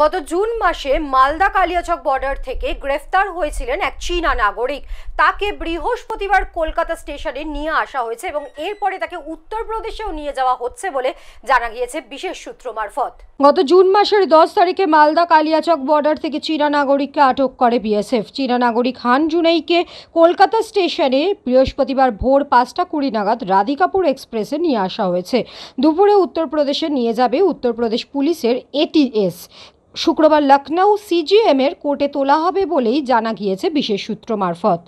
গত জুন মাসে মালদা কালিয়াচক বর্ডার থেকে গ্রেফতার হয়েছিলেন এক চীনা নাগরিক তাকে বৃহস্পতিবার কলকাতা স্টেশনে নিয়ে আসা হয়েছে এবং এরপরে তাকে উত্তরপ্রদেশেও নিয়ে যাওয়া হচ্ছে বলে জানা গিয়েছে বিশেষ সূত্র মারফত গত জুন মাসের দশ তারিখে মালদা কালিয়াচক বর্ডার থেকে চীনা নাগরিককে আটক করে বিএসএফ চীনা নাগরিক হান জুনাইকে কলকাতা স্টেশনে বৃহস্পতিবার ভোর পাঁচটা কুড়ি নাগাদ রাধিকাপুর এক্সপ্রেসে নিয়ে আসা হয়েছে দুপুরে উত্তরপ্রদেশে নিয়ে যাবে উত্তরপ্রদেশ পুলিশের এটিএস শুক্রবার লখনৌ সিজিএমের কোর্টে তোলা হবে বলেই জানা গিয়েছে বিশেষ সূত্র মারফত